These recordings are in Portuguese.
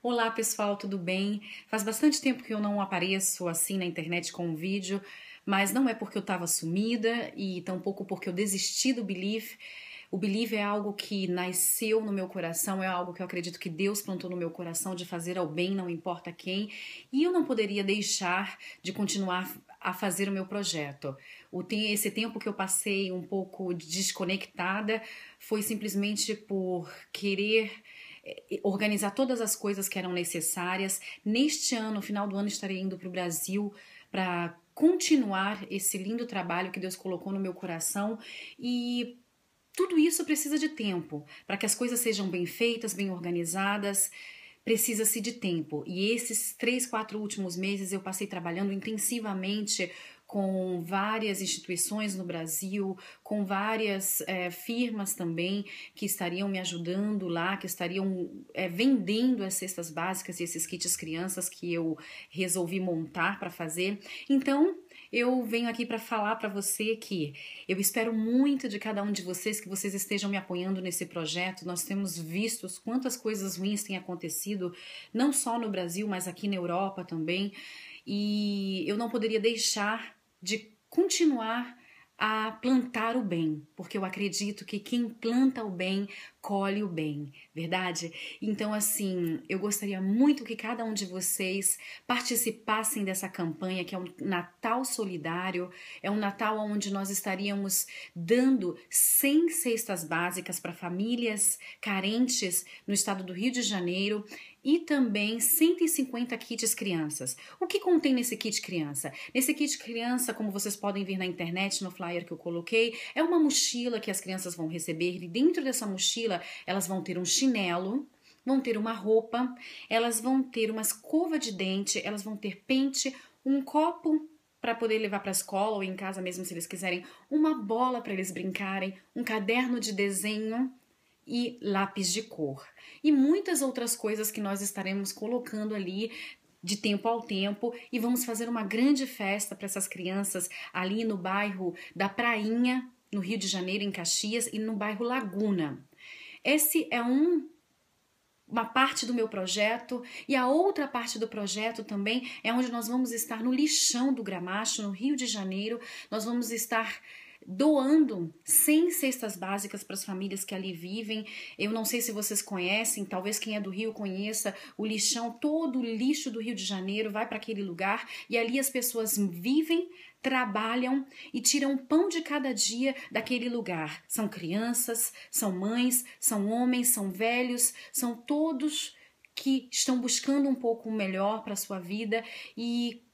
Olá pessoal, tudo bem? Faz bastante tempo que eu não apareço assim na internet com um vídeo, mas não é porque eu estava sumida e tampouco porque eu desisti do Belief. O Belief é algo que nasceu no meu coração, é algo que eu acredito que Deus plantou no meu coração de fazer ao bem, não importa quem, e eu não poderia deixar de continuar a fazer o meu projeto. O tem esse tempo que eu passei um pouco desconectada foi simplesmente por querer é, é, organizar todas as coisas que eram necessárias. Neste ano, final do ano, estarei indo para o Brasil para continuar esse lindo trabalho que Deus colocou no meu coração e tudo isso precisa de tempo para que as coisas sejam bem feitas, bem organizadas. Precisa-se de tempo. E esses três, quatro últimos meses eu passei trabalhando intensivamente com várias instituições no Brasil, com várias é, firmas também que estariam me ajudando lá, que estariam é, vendendo as cestas básicas e esses kits crianças que eu resolvi montar para fazer. Então, eu venho aqui para falar para você que eu espero muito de cada um de vocês que vocês estejam me apoiando nesse projeto. Nós temos visto quantas coisas ruins têm acontecido, não só no Brasil, mas aqui na Europa também. E eu não poderia deixar de continuar a plantar o bem, porque eu acredito que quem planta o bem colhe o bem, verdade? Então, assim, eu gostaria muito que cada um de vocês participassem dessa campanha, que é um Natal solidário, é um Natal onde nós estaríamos dando 100 cestas básicas para famílias carentes no estado do Rio de Janeiro e também 150 kits crianças. O que contém nesse kit criança? Nesse kit criança, como vocês podem ver na internet, no flyer que eu coloquei, é uma mochila que as crianças vão receber e dentro dessa mochila elas vão ter um chinelo, vão ter uma roupa, elas vão ter uma escova de dente, elas vão ter pente, um copo para poder levar para a escola ou em casa mesmo se eles quiserem, uma bola para eles brincarem, um caderno de desenho, e lápis de cor. E muitas outras coisas que nós estaremos colocando ali de tempo ao tempo e vamos fazer uma grande festa para essas crianças ali no bairro da Prainha, no Rio de Janeiro, em Caxias, e no bairro Laguna. Esse é um uma parte do meu projeto e a outra parte do projeto também é onde nós vamos estar no lixão do Gramacho, no Rio de Janeiro. Nós vamos estar doando 100 cestas básicas para as famílias que ali vivem. Eu não sei se vocês conhecem, talvez quem é do Rio conheça o lixão, todo o lixo do Rio de Janeiro vai para aquele lugar e ali as pessoas vivem, trabalham e tiram pão de cada dia daquele lugar. São crianças, são mães, são homens, são velhos, são todos que estão buscando um pouco melhor para a sua vida e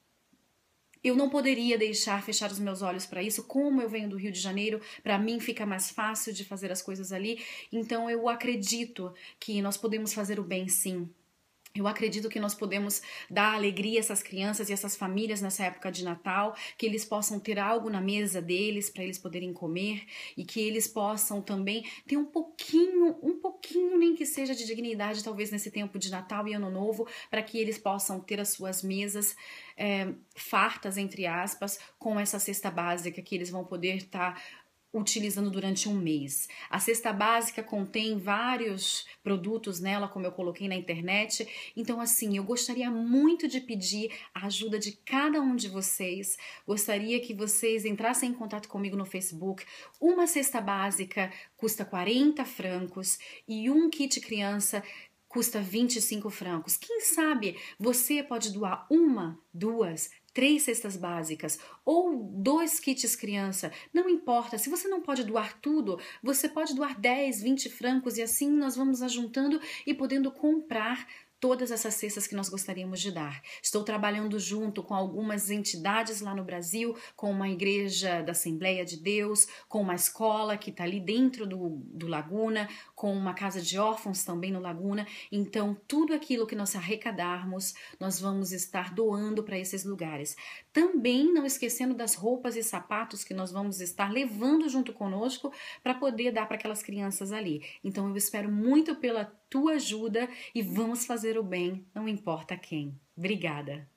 eu não poderia deixar fechar os meus olhos para isso. Como eu venho do Rio de Janeiro, para mim fica mais fácil de fazer as coisas ali. Então eu acredito que nós podemos fazer o bem sim. Eu acredito que nós podemos dar alegria a essas crianças e essas famílias nessa época de Natal, que eles possam ter algo na mesa deles para eles poderem comer e que eles possam também ter um pouquinho, um pouquinho nem que seja de dignidade, talvez nesse tempo de Natal e Ano Novo, para que eles possam ter as suas mesas é, fartas, entre aspas, com essa cesta básica que eles vão poder estar tá utilizando durante um mês. A cesta básica contém vários produtos nela, como eu coloquei na internet. Então, assim, eu gostaria muito de pedir a ajuda de cada um de vocês. Gostaria que vocês entrassem em contato comigo no Facebook. Uma cesta básica custa 40 francos e um kit criança custa 25 francos. Quem sabe você pode doar uma, duas, três cestas básicas ou dois kits criança. Não importa, se você não pode doar tudo, você pode doar 10, 20 francos e assim nós vamos ajuntando e podendo comprar todas essas cestas que nós gostaríamos de dar. Estou trabalhando junto com algumas entidades lá no Brasil, com uma igreja da Assembleia de Deus, com uma escola que está ali dentro do, do Laguna, com uma casa de órfãos também no Laguna. Então, tudo aquilo que nós arrecadarmos, nós vamos estar doando para esses lugares. Também não esquecendo das roupas e sapatos que nós vamos estar levando junto conosco para poder dar para aquelas crianças ali. Então, eu espero muito pela tua ajuda e vamos fazer o bem, não importa quem. Obrigada.